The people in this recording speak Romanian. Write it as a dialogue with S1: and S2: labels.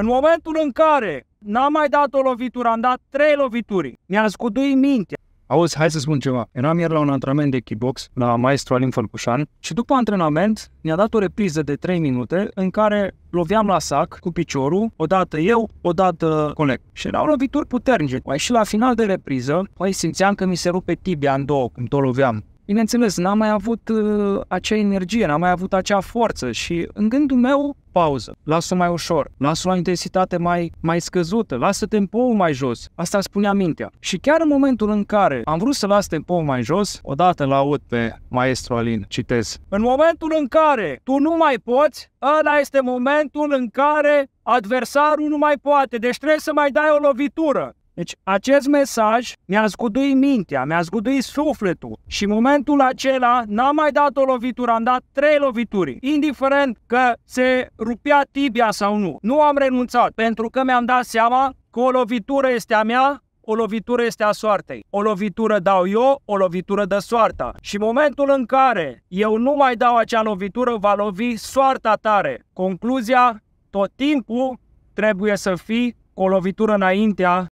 S1: În momentul în care n-am mai dat o lovitură, am dat trei lovituri, mi-a scuduit mintea. Auzi, hai să spun ceva. Eram ieri la un antrenament de kickbox la maestru Alin Fălcușan și după antrenament mi-a dat o repriză de 3 minute în care loveam la sac cu piciorul, odată eu, odată coleg. Și erau lovituri puternice. Mai și la final de repriză, mai simțeam că mi se rupe tibia în două când tot loveam. Bineînțeles, n-am mai avut uh, acea energie, n-am mai avut acea forță și în gândul meu pauză, lasă mai ușor, lasă la intensitate mai, mai scăzută, lasă tempoul mai jos. Asta îmi spunea mintea. Și chiar în momentul în care am vrut să las tempoul mai jos, odată l aud pe maestru Alin, citez. În momentul în care tu nu mai poți, ăla este momentul în care adversarul nu mai poate, deci trebuie să mai dai o lovitură. Deci acest mesaj mi-a zguduit mintea, mi-a zguduit sufletul și în momentul acela n-am mai dat o lovitură, am dat trei lovituri, indiferent că se rupea tibia sau nu. Nu am renunțat pentru că mi-am dat seama că o lovitură este a mea, o lovitură este a soartei. O lovitură dau eu, o lovitură de soarta. Și în momentul în care eu nu mai dau acea lovitură, va lovi soarta tare. Concluzia, tot timpul trebuie să fii cu o lovitură înaintea